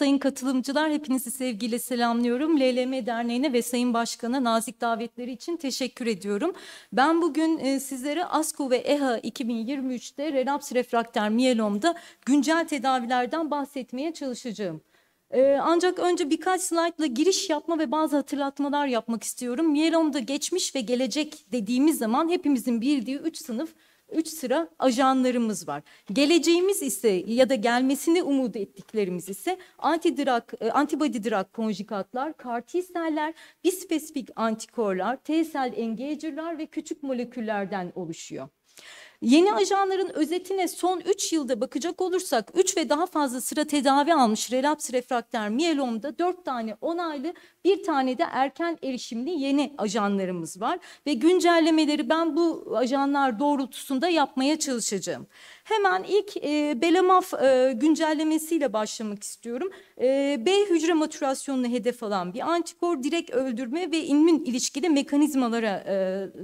Sayın katılımcılar hepinizi sevgiyle selamlıyorum. LLM Derneği'ne ve Sayın Başkan'a nazik davetleri için teşekkür ediyorum. Ben bugün e, sizlere ASKU ve EHA 2023'te relaps refrakter miyelomda güncel tedavilerden bahsetmeye çalışacağım. E, ancak önce birkaç slaytla giriş yapma ve bazı hatırlatmalar yapmak istiyorum. Miyelomda geçmiş ve gelecek dediğimiz zaman hepimizin bildiği üç sınıf üç sıra ajanlarımız var. Geleceğimiz ise ya da gelmesini umut ettiklerimiz ise antidrak, e, antibody drug konjikatlar, CAR T-seller, bispesifik antikorlar, T-sel engagerlar ve küçük moleküllerden oluşuyor. Yeni ajanların özetine son 3 yılda bakacak olursak 3 ve daha fazla sıra tedavi almış relaps refrakter miyelomda 4 tane onaylı bir tane de erken erişimli yeni ajanlarımız var. Ve güncellemeleri ben bu ajanlar doğrultusunda yapmaya çalışacağım. Hemen ilk e, Belamaf e, güncellemesiyle başlamak istiyorum. E, B hücre matürasyonunu hedef alan bir antikor direkt öldürme ve immün ilişkili mekanizmalara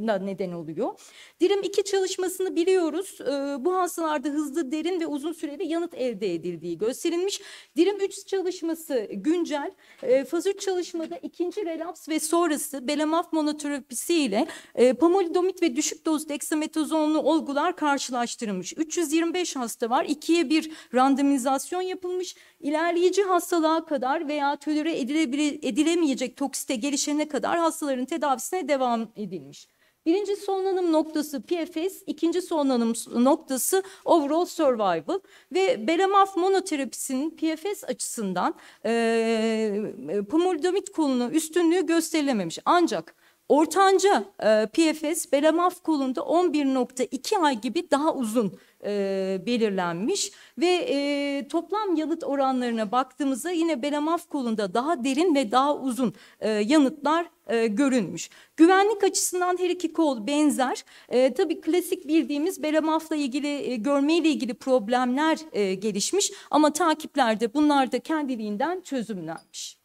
e, neden oluyor. DİREM 2 çalışmasını bir biliyoruz. E, ee, bu hastalarda hızlı, derin ve uzun süreli yanıt elde edildiği gösterilmiş. Dirim 3 çalışması güncel. E, faz 3 çalışmada ikinci relaps ve sonrası belamaf monoterapisi ile e, pamolidomit ve düşük doz dexametazonlu olgular karşılaştırılmış. 325 hasta var. 2'ye 1 randomizasyon yapılmış. İlerleyici hastalığa kadar veya tölere edile, edilemeyecek toksite gelişene kadar hastaların tedavisine devam edilmiş. Birinci sonlanım noktası PFS, ikinci sonlanım noktası overall survival ve belamaf monoterapisinin PFS açısından e, pomalidomid kolunun üstünlüğü gösterilememiş. Ancak ortanca e, PFS belamaf kolunda 11.2 ay gibi daha uzun e, belirlenmiş ve e, toplam yanıt oranlarına baktığımızda yine Belamaf kolunda daha derin ve daha uzun e, yanıtlar e, görünmüş. Güvenlik açısından her iki kol benzer. E, tabii klasik bildiğimiz Belamaf'la ilgili e, görmeyle ilgili problemler e, gelişmiş ama takiplerde bunlar da kendiliğinden çözümlenmiş.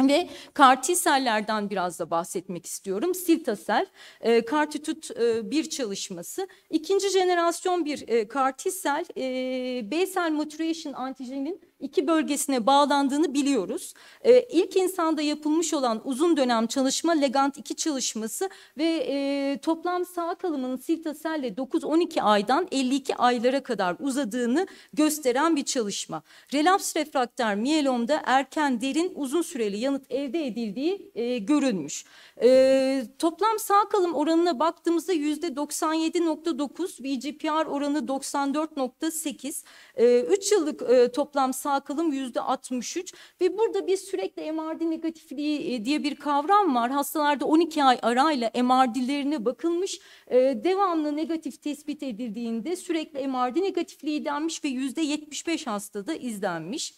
Ve kartisellerden biraz da bahsetmek istiyorum. Siltasel, e, kartitüt e, bir çalışması. İkinci jenerasyon bir e, kartisel, e, B-cell maturation antijenin iki bölgesine bağlandığını biliyoruz. E, ilk insanda yapılmış olan uzun dönem çalışma Legant 2 çalışması ve e, toplam sağ kalımının siltaselle 9-12 aydan 52 aylara kadar uzadığını gösteren bir çalışma. Relaps refraktör miyelomda erken derin uzun süreli yanıt elde edildiği e, görülmüş. E, toplam sağ kalım oranına baktığımızda yüzde %97.9, VGPR oranı 94.8, e, ee, yıllık e, toplam sağ sağ yüzde 63 ve burada bir sürekli MRD negatifliği e, diye bir kavram var. Hastalarda 12 ay arayla MRD'lerine bakılmış e, devamlı negatif tespit edildiğinde sürekli MRD negatifliği denmiş ve yüzde 75 hastada izlenmiş.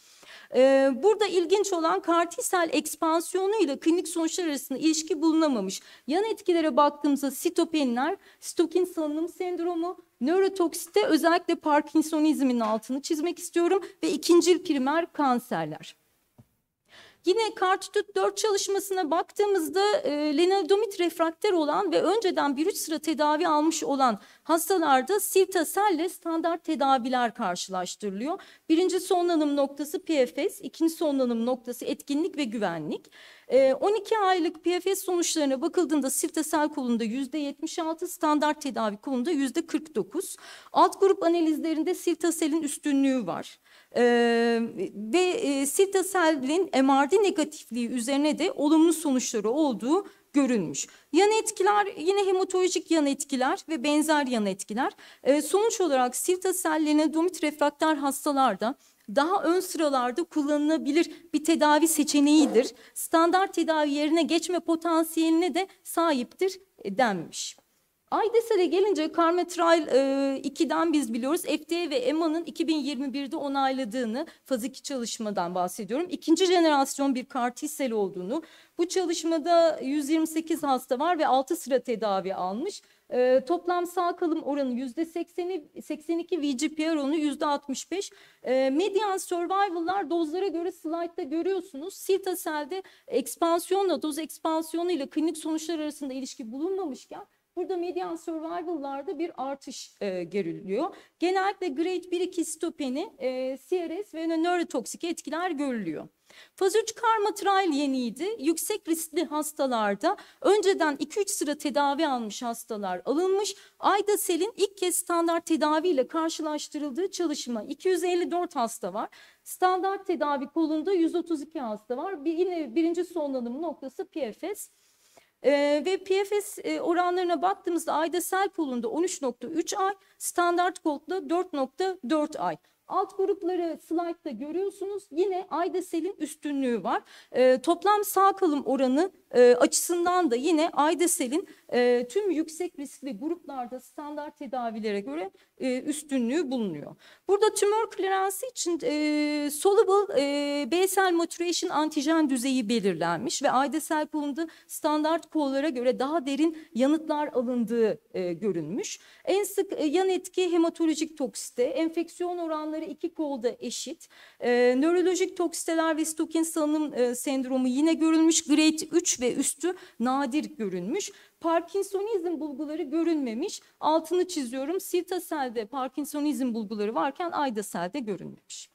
E, burada ilginç olan kartisel ekspansiyonu ile klinik sonuçlar arasında ilişki bulunamamış. Yan etkilere baktığımızda sitopenler, stokin salınım sendromu, Nörotoksite özellikle Parkinsonizmin altını çizmek istiyorum ve ikincil primer kanserler. Yine Kartüt 4 çalışmasına baktığımızda e, lenalidomit refraktör olan ve önceden bir üç sıra tedavi almış olan hastalarda siltaselle standart tedaviler karşılaştırılıyor. Birinci sonlanım noktası PFS, ikinci sonlanım noktası etkinlik ve güvenlik. 12 ee, aylık PFS sonuçlarına bakıldığında siftesel kolunda %76, standart tedavi kolunda %49. Alt grup analizlerinde siltaselin üstünlüğü var. Ee, ve e, siltaselin MRD negatifliği üzerine de olumlu sonuçları olduğu görülmüş. Yan etkiler yine hematolojik yan etkiler ve benzer yan etkiler. E, sonuç olarak siltasel lenedomit refraktar hastalarda daha ön sıralarda kullanılabilir bir tedavi seçeneğidir. Standart tedavi yerine geçme potansiyeline de sahiptir e, denmiş. AIDES'e gelince Carmetrail 2'den e, biz biliyoruz. FDA ve EMA'nın 2021'de onayladığını, faz 2 çalışmadan bahsediyorum. İkinci jenerasyon bir CAR T-sel olduğunu, bu çalışmada 128 hasta var ve 6 sıra tedavi almış. E, toplam sağ kalım oranı yüzde 82 VGPR oranı yüzde %65. E, ee, median survival'lar dozlara göre slide'da görüyorsunuz. Siltasel'de ekspansiyonla doz ekspansiyonu ile klinik sonuçlar arasında ilişki bulunmamışken Burada median survival'larda bir artış e, görülüyor. Genellikle grade 1-2 stopeni e, CRS ve nörotoksik etkiler görülüyor. Faz 3 trial yeniydi. Yüksek riskli hastalarda önceden 2-3 sıra tedavi almış hastalar alınmış. Ayda Sel'in ilk kez standart tedaviyle karşılaştırıldığı çalışma 254 hasta var. Standart tedavi kolunda 132 hasta var. Bir, yine birinci sonlanım noktası PFS. E, ve PFS e, oranlarına baktığımızda ayda sel poolunda 13.3 ay, standart kolda 4.4 ay. Alt grupları slaytta görüyorsunuz. Yine ayda selin üstünlüğü var. E, toplam sağ kalım oranı e, açısından da yine Aydesel'in e, tüm yüksek riskli gruplarda standart tedavilere göre e, üstünlüğü bulunuyor. Burada tümör kleransı için e, soluble e, B-cell maturation antijen düzeyi belirlenmiş ve Aydesel kolunda standart kollara göre daha derin yanıtlar alındığı e, görünmüş. En sık e, yan etki hematolojik toksite, enfeksiyon oranları iki kolda eşit. E, nörolojik toksiteler ve Stokin salınım e, sendromu yine görülmüş. Grade 3 ve üstü nadir görünmüş. Parkinsonizm bulguları görünmemiş. Altını çiziyorum. selde Parkinsonizm bulguları varken ayda selde görünmemiş.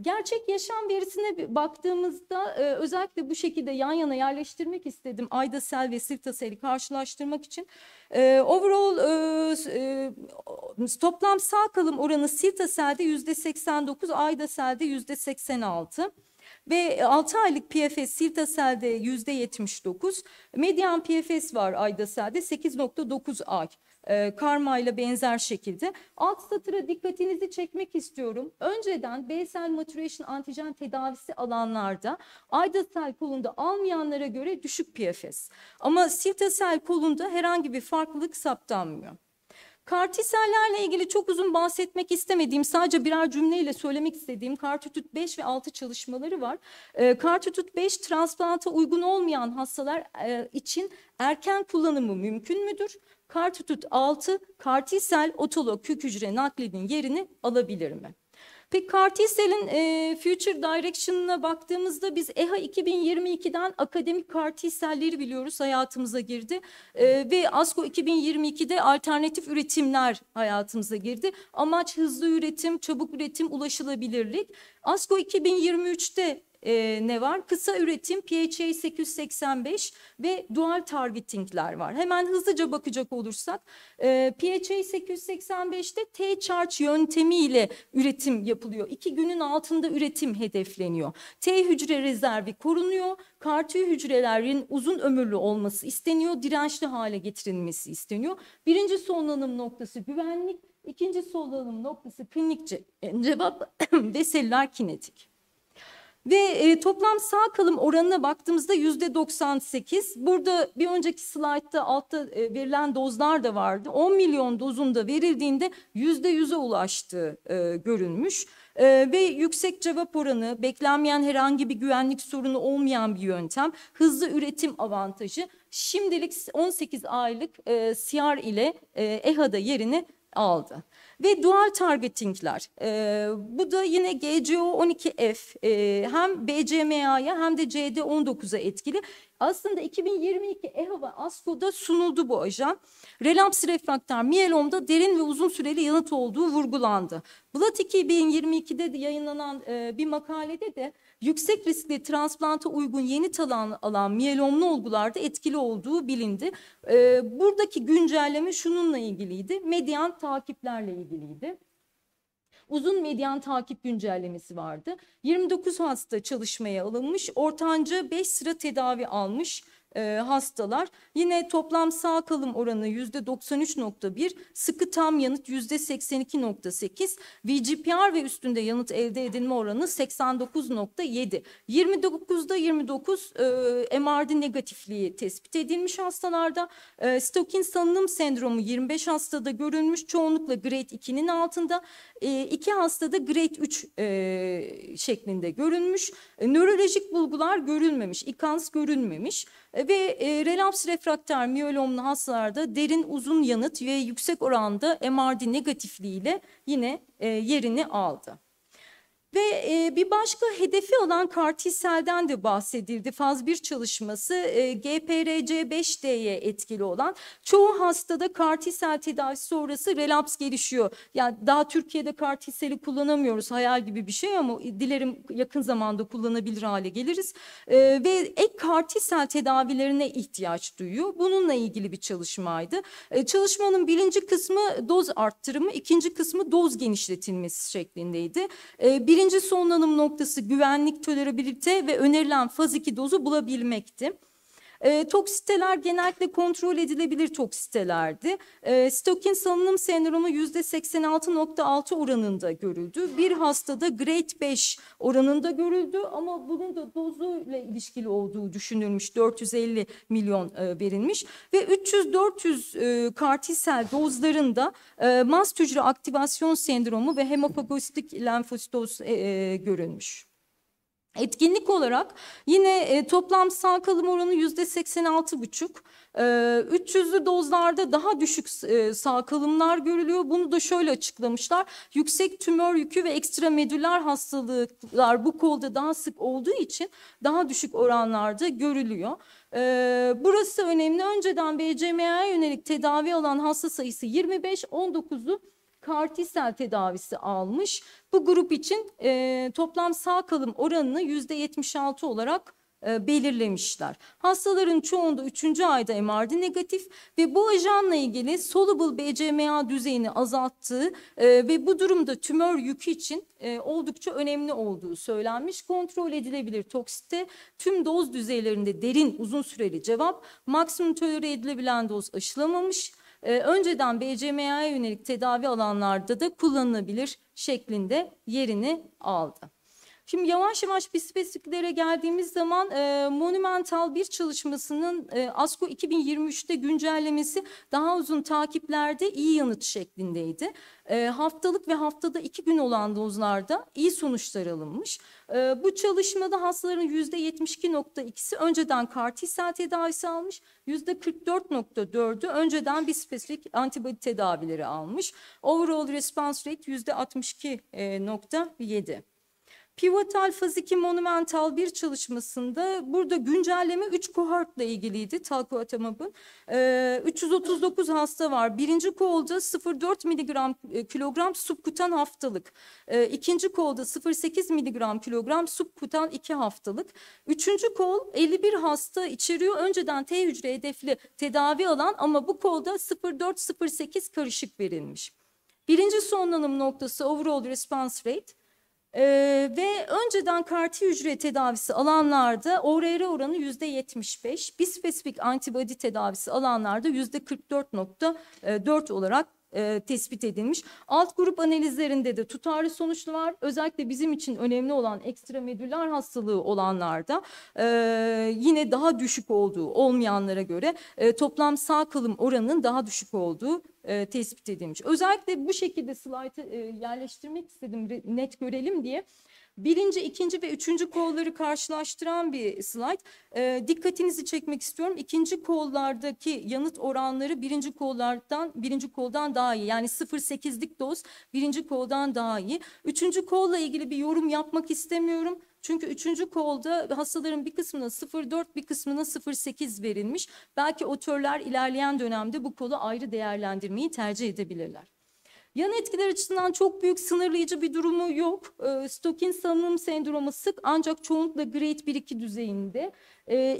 Gerçek yaşam verisine baktığımızda e, özellikle bu şekilde yan yana yerleştirmek istedim. Ayda Sel ve Sirta Sel'i karşılaştırmak için. E, overall e, toplam sağ kalım oranı Sirta Sel'de %89, Ayda Sel'de %86. Ve 6 e, aylık PFS Sirtasel'de %79, median PFS var Aydasel'de 8.9 ay. E, karma ile benzer şekilde. Alt satıra dikkatinizi çekmek istiyorum. Önceden B-cell maturation antijen tedavisi alanlarda aydasel kolunda almayanlara göre düşük PFS. Ama siltasel kolunda herhangi bir farklılık saptanmıyor. Kartisellerle ilgili çok uzun bahsetmek istemediğim, sadece birer cümleyle söylemek istediğim kartütüt 5 ve 6 çalışmaları var. E, kartütüt 5 transplanta uygun olmayan hastalar e, için erken kullanımı mümkün müdür? Kartütüt 6 kartisel otolog kök hücre naklinin yerini alabilir mi? Peki Cartiesel'in e, Future Direction'ına baktığımızda biz EHA 2022'den akademik Cartiesel'leri biliyoruz hayatımıza girdi. E, ve Asco 2022'de alternatif üretimler hayatımıza girdi. Amaç hızlı üretim, çabuk üretim, ulaşılabilirlik. Asco 2023'te e, ne var? Kısa üretim PHA 885 ve dual targetingler var. Hemen hızlıca bakacak olursak e, PHA 885'te T-charge yöntemiyle üretim yapılıyor. İki günün altında üretim hedefleniyor. T hücre rezervi korunuyor. Kartı hücrelerin uzun ömürlü olması isteniyor. Dirençli hale getirilmesi isteniyor. Birinci sonlanım noktası güvenlik. İkinci solunum noktası klinik cevap ve selüler kinetik. Ve e, toplam sağ kalım oranına baktığımızda yüzde 98. Burada bir önceki slaytta altta e, verilen dozlar da vardı. 10 milyon dozunda verildiğinde yüzde yüz'e ulaştığı e, görünmüş. E, ve yüksek cevap oranı, beklenmeyen herhangi bir güvenlik sorunu olmayan bir yöntem, hızlı üretim avantajı. Şimdilik 18 aylık e, CR ile e, EHA'da yerini aldı. Ve dual targetingler. E, bu da yine GCO12F e, hem BCMA'ya hem de CD19'a etkili. Aslında 2022 EHA ASKO'da sunuldu bu ajan. Relaps refraktör miyelomda derin ve uzun süreli yanıt olduğu vurgulandı. Blood 2022'de de yayınlanan e, bir makalede de yüksek riskli transplanta uygun yeni talan alan mielomlu olgularda etkili olduğu bilindi. E, buradaki güncelleme şununla ilgiliydi. Medyan takiplerle ilgiliydi uzun medyan takip güncellemesi vardı. 29 hasta çalışmaya alınmış. Ortanca 5 sıra tedavi almış e, hastalar. Yine toplam sağ kalım oranı yüzde %93.1, sıkı tam yanıt yüzde %82.8, VGPR ve üstünde yanıt elde edilme oranı 89.7. 29'da 29 e, MRD negatifliği tespit edilmiş hastalarda. E, Stokin salınım sendromu 25 hastada görülmüş, çoğunlukla grade 2'nin altında. E, iki hastada grade 3 e, şeklinde görünmüş. E, nörolojik bulgular görünmemiş, ikans görünmemiş e, ve e, relaps refraktör miyelomlu hastalarda derin uzun yanıt ve yüksek oranda MRD negatifliğiyle yine e, yerini aldı. Ve e, bir başka hedefi olan kartiselden de bahsedildi. Faz 1 çalışması e, GPRC5D'ye etkili olan çoğu hastada kartisel tedavisi sonrası relaps gelişiyor. Yani daha Türkiye'de kartiseli kullanamıyoruz hayal gibi bir şey ama dilerim yakın zamanda kullanabilir hale geliriz. E, ve ek kartisel tedavilerine ihtiyaç duyuyor. Bununla ilgili bir çalışmaydı. E, çalışmanın birinci kısmı doz arttırımı, ikinci kısmı doz genişletilmesi şeklindeydi. E, birinci İkinci sonlanım noktası güvenlik, tolerabilite ve önerilen faz 2 dozu bulabilmekti. E, ee, toksiteler genellikle kontrol edilebilir toksitelerdi. E, ee, Stokin salınım sendromu %86.6 oranında görüldü. Bir hastada grade 5 oranında görüldü ama bunun da dozu ile ilişkili olduğu düşünülmüş. 450 milyon e, verilmiş ve 300-400 e, kartisel dozlarında e, mast hücre aktivasyon sendromu ve hemopagositik lenfositoz e, e, görülmüş. Etkinlik olarak yine e, toplam sağ kalım oranı yüzde 86,5. E, 300'lü dozlarda daha düşük e, sağ kalımlar görülüyor. Bunu da şöyle açıklamışlar. Yüksek tümör yükü ve ekstra medüler hastalıklar bu kolda daha sık olduğu için daha düşük oranlarda görülüyor. E, burası önemli. Önceden BCMA'ya yönelik tedavi alan hasta sayısı 25, 19'u CAR T-sel tedavisi almış. Bu grup için e, toplam sağ kalım oranını %76 olarak e, belirlemişler. Hastaların çoğunda 3. ayda MRD negatif ve bu ajanla ilgili soluble BCMA düzeyini azalttığı e, ve bu durumda tümör yükü için e, oldukça önemli olduğu söylenmiş. Kontrol edilebilir toksite tüm doz düzeylerinde derin uzun süreli cevap, maksimum tolere edilebilen doz aşılamamış e, önceden BCMA'ya yönelik tedavi alanlarda da kullanılabilir şeklinde yerini aldı. Şimdi yavaş yavaş bir spesifiklere geldiğimiz zaman e, Monumental bir çalışmasının e, ASKO 2023'te güncellemesi daha uzun takiplerde iyi yanıt şeklindeydi. E, haftalık ve haftada iki gün olan dozlarda iyi sonuçlar alınmış. E, bu çalışmada hastaların %72.2'si önceden CAR T-sel tedavisi almış, %44.4'ü önceden bir spesifik antibody tedavileri almış. Overall response rate %62.7. Pivotal Faz 2 Monumental bir çalışmasında burada güncelleme 3 kohortla ilgiliydi Talquatamab'ın. E, 339 hasta var. Birinci kolda 0.4 mg e, kilogram subkutan haftalık. E, ikinci kolda 0.8 mg kilogram subkutan 2 haftalık. Üçüncü kol 51 hasta içeriyor. Önceden T hücre hedefli tedavi alan ama bu kolda 0.4-0.8 karışık verilmiş. Birinci sonlanım noktası overall response rate. Ee, ve önceden karti hücre tedavisi alanlarda ORR oranı yüzde 75, bispesifik antibody tedavisi alanlarda yüzde 44.4 e, olarak e, tespit edilmiş. Alt grup analizlerinde de tutarlı sonuçlu var. Özellikle bizim için önemli olan ekstramedüller hastalığı olanlarda e, yine daha düşük olduğu olmayanlara göre e, toplam sağ kalım oranının daha düşük olduğu e, tespit edilmiş. Özellikle bu şekilde slaytı e, yerleştirmek istedim net görelim diye. Birinci, ikinci ve üçüncü kolları karşılaştıran bir slide. E, dikkatinizi çekmek istiyorum. İkinci kollardaki yanıt oranları birinci kollardan birinci koldan daha iyi. Yani 0.8'lik doz birinci koldan daha iyi. Üçüncü kolla ilgili bir yorum yapmak istemiyorum. Çünkü üçüncü kolda hastaların bir kısmına 0.4 bir kısmına 0.8 verilmiş. Belki otörler ilerleyen dönemde bu kolu ayrı değerlendirmeyi tercih edebilirler. Yan etkiler açısından çok büyük sınırlayıcı bir durumu yok. E, Stokin salınım sendromu sık ancak çoğunlukla grade 1-2 düzeyinde. E,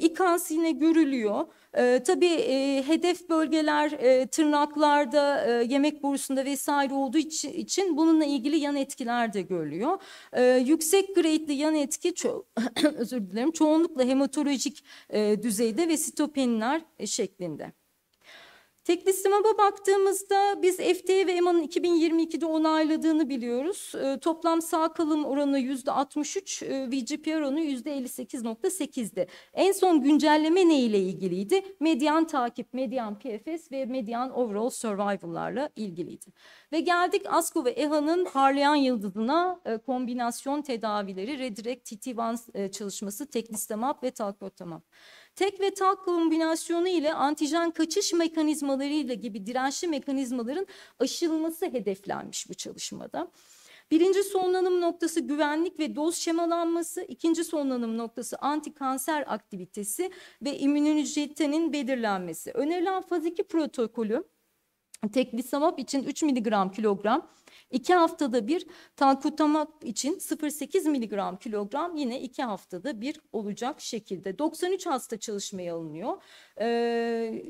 yine görülüyor. Ee, tabii e, hedef bölgeler e, tırnaklarda, e, yemek borusunda vesaire olduğu için, bununla ilgili yan etkiler de görülüyor. yüksek grade'li yan etki ço özür dilerim çoğunlukla hematolojik düzeyde ve sitopenler şeklinde. Teklistimaba baktığımızda biz FT ve EMA'nın 2022'de onayladığını biliyoruz. E, toplam sağ kalım oranı %63, e, VGPR oranı %58.8'di. En son güncelleme ne ile ilgiliydi? Median takip, median PFS ve median overall survival'larla ilgiliydi. Ve geldik ASCO ve EHA'nın parlayan yıldızına e, kombinasyon tedavileri Redirect TT1 e, çalışması, teklistimab ve talquatamab tek ve tak kombinasyonu ile antijen kaçış mekanizmaları ile gibi dirençli mekanizmaların aşılması hedeflenmiş bu çalışmada. Birinci sonlanım noktası güvenlik ve doz şemalanması, ikinci sonlanım noktası anti kanser aktivitesi ve immünolojitenin belirlenmesi. Önerilen faz 2 protokolü tek bir için 3 mg kilogram İki haftada bir talkutamat için 0.8 miligram kilogram yine iki haftada bir olacak şekilde. 93 hasta çalışmaya alınıyor. Ee,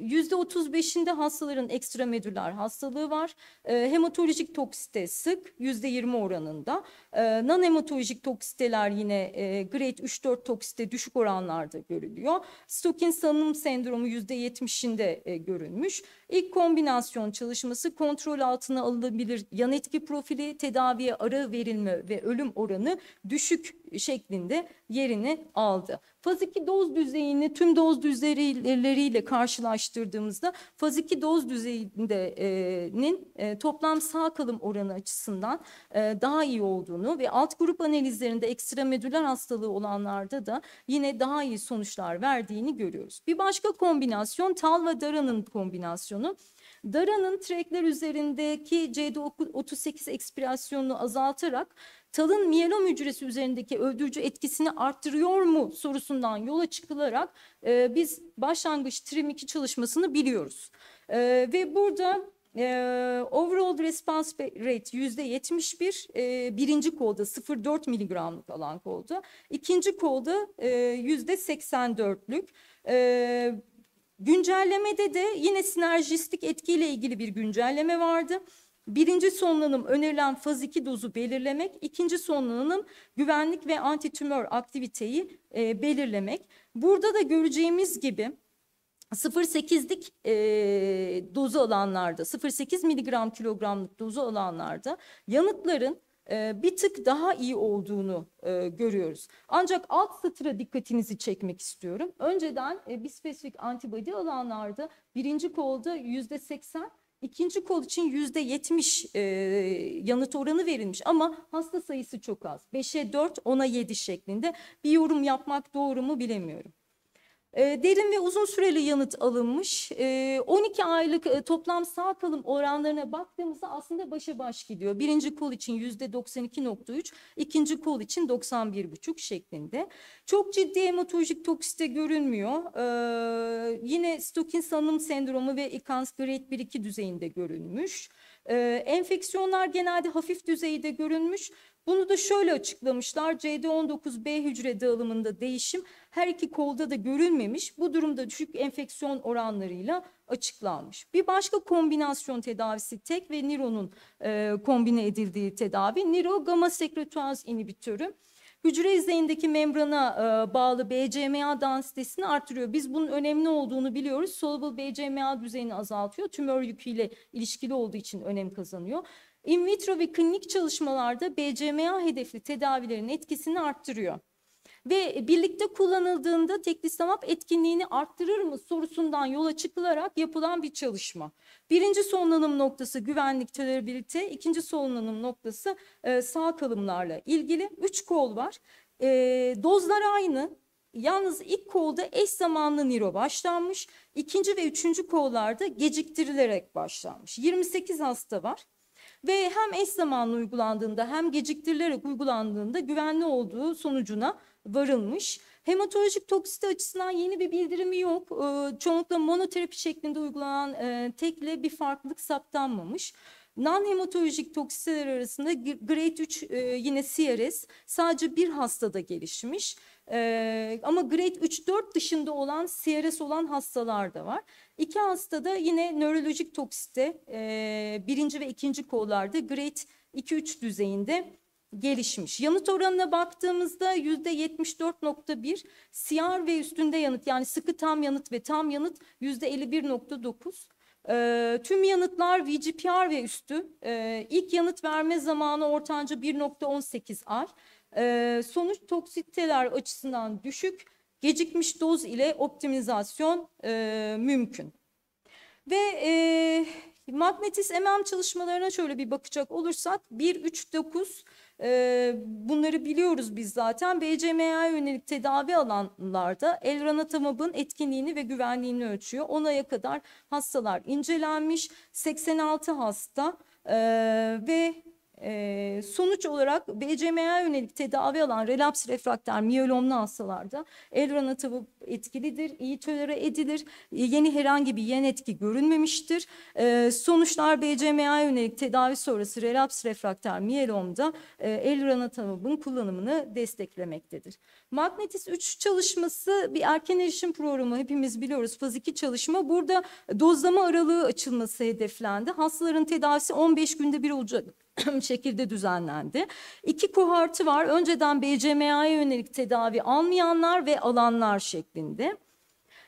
%35'inde hastaların ekstramedüler hastalığı var. Ee, hematolojik toksite sık %20 oranında. Ee, Nanhematolojik toksiteler yine e, grade 3-4 toksite düşük oranlarda görülüyor. Stokins salınım sendromu %70'inde e, görülmüş. İlk kombinasyon çalışması kontrol altına alınabilir yan etki profili tedaviye ara verilme ve ölüm oranı düşük şeklinde yerini aldı. Faz 2 doz düzeyini tüm doz düzeyleriyle karşılaştırdığımızda faz 2 doz düzeyinin e, e, toplam sağ kalım oranı açısından e, daha iyi olduğunu ve alt grup analizlerinde ekstramedüler hastalığı olanlarda da yine daha iyi sonuçlar verdiğini görüyoruz. Bir başka kombinasyon tal ve daranın kombinasyonu. Dara'nın trekler üzerindeki CD38 ekspirasyonunu azaltarak talın miyelom hücresi üzerindeki öldürücü etkisini arttırıyor mu sorusundan yola çıkılarak e, biz başlangıç TRIM2 çalışmasını biliyoruz. E, ve burada e, overall response rate yüzde 71 e, birinci kolda 0.4 miligramlık alan kolda ikinci kolda e, yüzde 84'lük e, Güncellemede de yine sinerjistik etkiyle ilgili bir güncelleme vardı. Birinci sonlanım önerilen faz 2 dozu belirlemek, ikinci sonlanım güvenlik ve antitümör aktiviteyi e, belirlemek. Burada da göreceğimiz gibi 0.8'lik e, dozu alanlarda, 0.8 miligram kilogramlık dozu alanlarda yanıtların ee, bir tık daha iyi olduğunu e, görüyoruz. Ancak alt satıra dikkatinizi çekmek istiyorum. Önceden e, bispesifik antibody alanlarda birinci kolda yüzde seksen, ikinci kol için yüzde yetmiş e, yanıt oranı verilmiş ama hasta sayısı çok az. Beşe dört, ona yedi şeklinde bir yorum yapmak doğru mu bilemiyorum. Ee, derin ve uzun süreli yanıt alınmış. 12 ee, aylık e, toplam sağ kalım oranlarına baktığımızda aslında başa baş gidiyor. Birinci kol için %92.3, ikinci kol için 91.5 şeklinde. Çok ciddi hematolojik toksite görünmüyor. Ee, yine Stockholm salınım sendromu ve ikans grade 1-2 düzeyinde görünmüş. Ee, enfeksiyonlar genelde hafif düzeyde görünmüş. Bunu da şöyle açıklamışlar. CD19B hücre dağılımında değişim her iki kolda da görülmemiş. Bu durumda düşük enfeksiyon oranlarıyla açıklanmış. Bir başka kombinasyon tedavisi tek ve Niro'nun e, kombine edildiği tedavi. Niro gamma sekretaz inhibitörü hücre yüzeyindeki membrana e, bağlı BCMA densitesini artırıyor. Biz bunun önemli olduğunu biliyoruz. Soluble BCMA düzeyini azaltıyor. Tümör yüküyle ilişkili olduğu için önem kazanıyor. In vitro ve klinik çalışmalarda BCMA hedefli tedavilerin etkisini arttırıyor ve birlikte kullanıldığında teklistamab etkinliğini arttırır mı sorusundan yola çıkılarak yapılan bir çalışma. Birinci solunum noktası güvenlik tolerabilite, ikinci solunum noktası e, sağ kalımlarla ilgili. Üç kol var. E, dozlar aynı. Yalnız ilk kolda eş zamanlı niro başlanmış. ikinci ve üçüncü kollarda geciktirilerek başlanmış. 28 hasta var ve hem eş zamanlı uygulandığında hem geciktirilerek uygulandığında güvenli olduğu sonucuna varılmış. Hematolojik toksite açısından yeni bir bildirimi yok. Ee, çoğunlukla monoterapi şeklinde uygulanan e, tekle bir farklılık saptanmamış. Non-hematolojik toksiteler arasında grade 3 e, yine CRS sadece bir hastada gelişmiş. E, ama grade 3-4 dışında olan CRS olan hastalar da var. İki hastada yine nörolojik toksite birinci ve ikinci kollarda grade 2-3 düzeyinde gelişmiş. Yanıt oranına baktığımızda yüzde dört nokta bir siyar ve üstünde yanıt yani sıkı tam yanıt ve tam yanıt yüzde bir nokta dokuz ee, tüm yanıtlar VGPR ve üstü. E, ilk yanıt verme zamanı ortanca 1.18 ay. E, sonuç toksiteler açısından düşük. Gecikmiş doz ile optimizasyon e, mümkün. Ve e, Magnetiz MM çalışmalarına şöyle bir bakacak olursak 1-3-9 bunları biliyoruz biz zaten. Bcma yönelik tedavi alanlarda elranatamabın etkinliğini ve güvenliğini ölçüyor. Onaya kadar hastalar incelenmiş. 86 hasta ve sonuç olarak BCMA e yönelik tedavi alan relaps refraktör miyelomlu hastalarda Elran etkilidir, iyi tolere edilir, yeni herhangi bir yan etki görünmemiştir. sonuçlar BCMA e yönelik tedavi sonrası relaps refraktör miyelomda e, kullanımını desteklemektedir. Magnetis 3 çalışması bir erken erişim programı hepimiz biliyoruz faz 2 çalışma. Burada dozlama aralığı açılması hedeflendi. Hastaların tedavisi 15 günde bir olacak şekilde düzenlendi. İki kohortu var. Önceden BCMA'ya yönelik tedavi almayanlar ve alanlar şeklinde.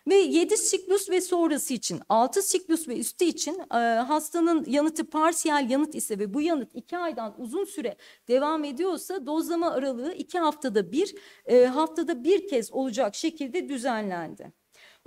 Ve 7 siklus ve sonrası için 6 siklus ve üstü için e, hastanın yanıtı parsiyel yanıt ise ve bu yanıt 2 aydan uzun süre devam ediyorsa dozlama aralığı 2 haftada bir e, haftada bir kez olacak şekilde düzenlendi.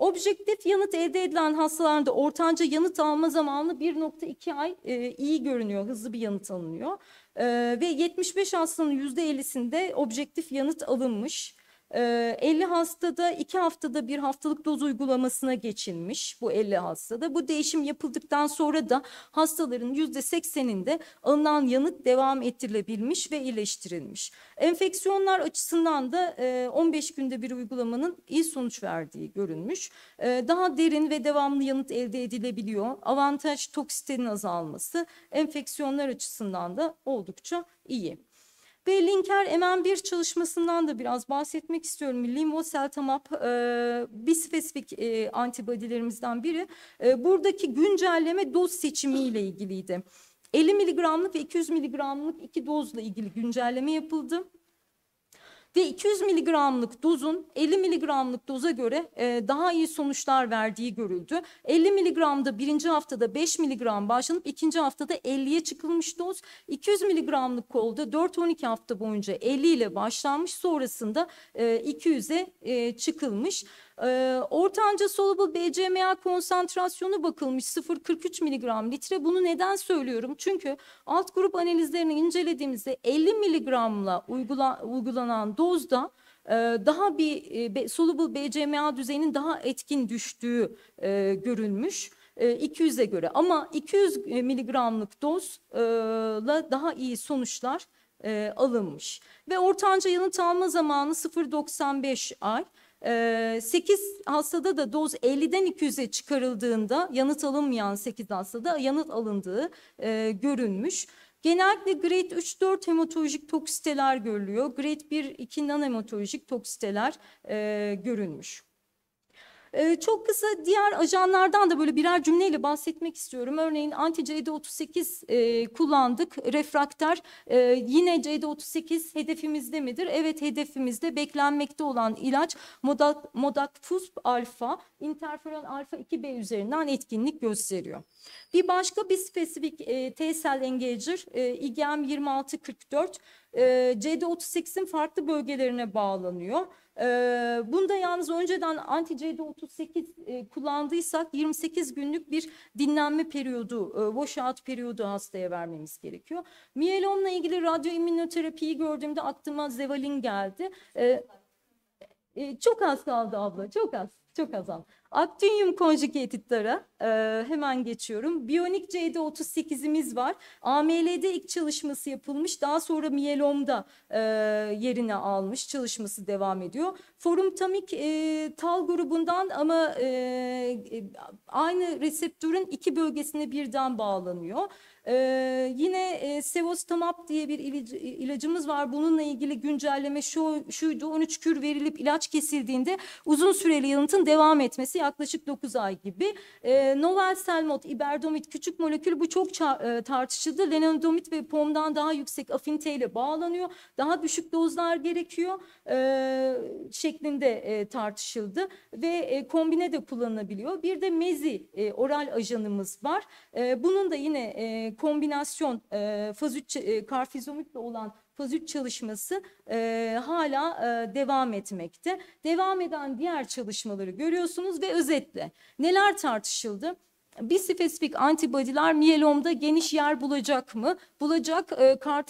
Objektif yanıt elde edilen hastalarda ortanca yanıt alma zamanı 1.2 ay e, iyi görünüyor, hızlı bir yanıt alınıyor. E, ve 75 hastanın %50'sinde objektif yanıt alınmış. E, ee, 50 hastada 2 haftada bir haftalık doz uygulamasına geçilmiş bu 50 hastada. Bu değişim yapıldıktan sonra da hastaların %80'inde alınan yanıt devam ettirilebilmiş ve iyileştirilmiş. Enfeksiyonlar açısından da 15 e, günde bir uygulamanın iyi sonuç verdiği görünmüş. E, daha derin ve devamlı yanıt elde edilebiliyor. Avantaj toksitenin azalması enfeksiyonlar açısından da oldukça iyi. Ve Linker MN1 çalışmasından da biraz bahsetmek istiyorum. Linvoseltamab e, bir spesifik e, antibodilerimizden biri. E, buradaki güncelleme doz seçimiyle ilgiliydi. 50 miligramlık ve 200 miligramlık iki dozla ilgili güncelleme yapıldı ve 200 miligramlık dozun 50 miligramlık doza göre e, daha iyi sonuçlar verdiği görüldü. 50 miligramda birinci haftada 5 miligram başlanıp ikinci haftada 50'ye çıkılmış doz. 200 miligramlık kolda 4-12 hafta boyunca 50 ile başlanmış sonrasında e, 200'e e, çıkılmış. E, ortanca soluble BCMA konsantrasyonu bakılmış 0.43 mg litre. Bunu neden söylüyorum? Çünkü alt grup analizlerini incelediğimizde 50 mg'la uygula, uygulanan dozda daha bir soluble BCMA düzeyinin daha etkin düştüğü görülmüş. 200'e göre ama 200 miligramlık dozla daha iyi sonuçlar alınmış. Ve ortanca yanıt alma zamanı 0.95 ay. 8 ee, hastada da doz 50'den 200'e çıkarıldığında yanıt alınmayan 8 hastada yanıt alındığı e, görünmüş. Genellikle grade 3-4 hematolojik toksiteler görülüyor. Grade 1-2 nanohematolojik toksiteler e, görünmüş. E, çok kısa diğer ajanlardan da böyle birer cümleyle bahsetmek istiyorum. Örneğin anti CD38 e, kullandık. Refraktör e, yine CD38 hedefimizde midir? Evet hedefimizde beklenmekte olan ilaç modak, modaktuzp alfa interferon alfa 2B üzerinden etkinlik gösteriyor. Bir başka bir spesifik e, T-cell engager e, IgM2644 e, ee, CD38'in farklı bölgelerine bağlanıyor. E, bunda yalnız önceden anti-CD38 e, kullandıysak 28 günlük bir dinlenme periyodu, e, washout periyodu hastaya vermemiz gerekiyor. Miyelomla ilgili radyoimmünoterapiyi gördüğümde aklıma Zevalin geldi. E, e, çok az kaldı abla, çok az, çok az abla. Aktinyum konjugate e, hemen geçiyorum. Bionic CD38'imiz var. AML'de ilk çalışması yapılmış. Daha sonra mielomda e, yerine almış. Çalışması devam ediyor. Forumtamik e, tal grubundan ama e, e, aynı reseptörün iki bölgesine birden bağlanıyor. Ee, yine e, Sevostamab diye bir ilacımız var. Bununla ilgili güncelleme şu, şuydu. 13 kür verilip ilaç kesildiğinde uzun süreli yanıtın devam etmesi yaklaşık 9 ay gibi. Ee, novel Selmot, iberdomit küçük molekül bu çok e, tartışıldı. Lenanodomit ve POM'dan daha yüksek ile bağlanıyor. Daha düşük dozlar gerekiyor e, şeklinde e, tartışıldı ve e, kombine de kullanılabiliyor. Bir de mezi e, oral ajanımız var. E, bunun da yine e, kombinasyon e, faz e, karfizomitle olan fazüt çalışması e, hala e, devam etmekte. Devam eden diğer çalışmaları görüyorsunuz ve özetle neler tartışıldı? Bispesifik antibodiler miyelomda geniş yer bulacak mı? Bulacak. E, kar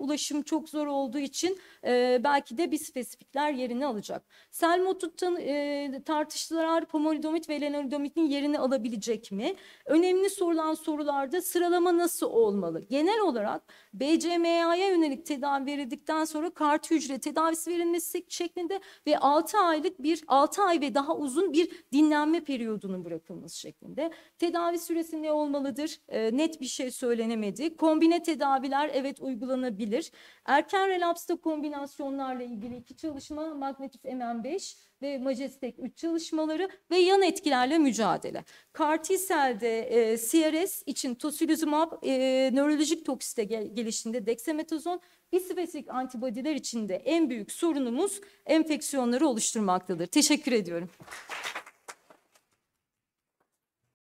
ulaşım çok zor olduğu için e, belki de bispesifikler yerini alacak. Selmotut'tan e, tartıştılar pomalidomit ve lenalidomitin yerini alabilecek mi? Önemli sorulan sorularda sıralama nasıl olmalı? Genel olarak BCMA'ya yönelik tedavi verildikten sonra kart hücre tedavisi verilmesi şeklinde ve 6 aylık bir 6 ay ve daha uzun bir dinlenme periyodunun bırakılması şeklinde. Tedavi süresi ne olmalıdır? E, net bir şey söylenemedi. Kombine tedaviler evet uygulanabilir. Erken relapsta kombine kombinasyonlarla ilgili iki çalışma Magnetif MM5 ve Majestek 3 çalışmaları ve yan etkilerle mücadele. CAR e, CRS için tosilizumab, e, nörolojik toksite gelişinde dexametazon, bispesifik antibodiler içinde en büyük sorunumuz enfeksiyonları oluşturmaktadır. Teşekkür ediyorum.